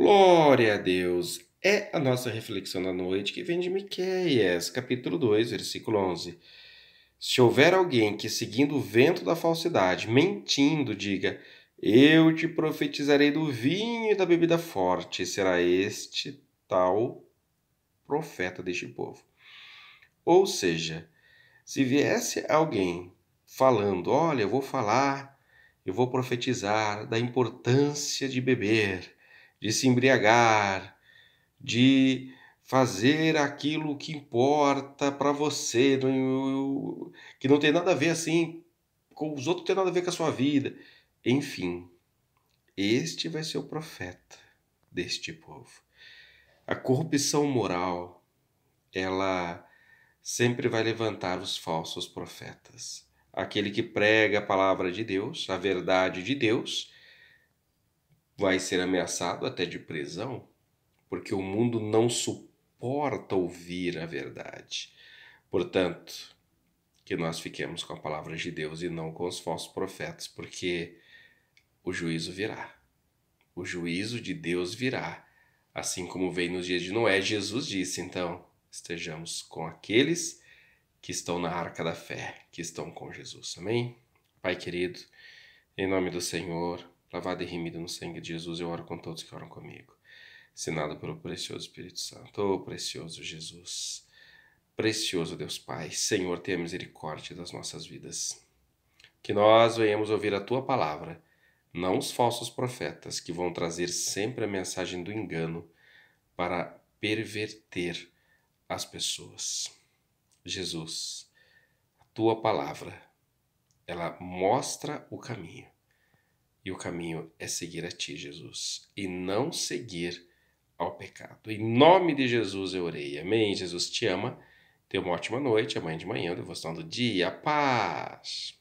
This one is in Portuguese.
Glória a Deus! É a nossa reflexão da noite que vem de Miqueias, capítulo 2, versículo 11. Se houver alguém que, seguindo o vento da falsidade, mentindo, diga: Eu te profetizarei do vinho e da bebida forte, será este tal profeta deste povo. Ou seja, se viesse alguém falando: Olha, eu vou falar, eu vou profetizar da importância de beber de se embriagar, de fazer aquilo que importa para você, que não tem nada a ver assim com os outros, não tem nada a ver com a sua vida. Enfim, este vai ser o profeta deste povo. A corrupção moral, ela sempre vai levantar os falsos profetas. Aquele que prega a palavra de Deus, a verdade de Deus, vai ser ameaçado até de prisão, porque o mundo não suporta ouvir a verdade. Portanto, que nós fiquemos com a palavra de Deus e não com os falsos profetas, porque o juízo virá. O juízo de Deus virá, assim como veio nos dias de Noé, Jesus disse. Então, estejamos com aqueles que estão na arca da fé, que estão com Jesus. Amém? Pai querido, em nome do Senhor, Lavado e remido no sangue de Jesus, eu oro com todos que oram comigo. Assinado pelo precioso Espírito Santo. Oh, precioso Jesus. Precioso Deus Pai, Senhor, tenha misericórdia das nossas vidas. Que nós venhamos ouvir a tua palavra, não os falsos profetas que vão trazer sempre a mensagem do engano para perverter as pessoas. Jesus, a tua palavra, ela mostra o caminho. E o caminho é seguir a ti, Jesus, e não seguir ao pecado. Em nome de Jesus eu orei. Amém. Jesus te ama. Tenha uma ótima noite. Amanhã de manhã, devoção do dia. Paz.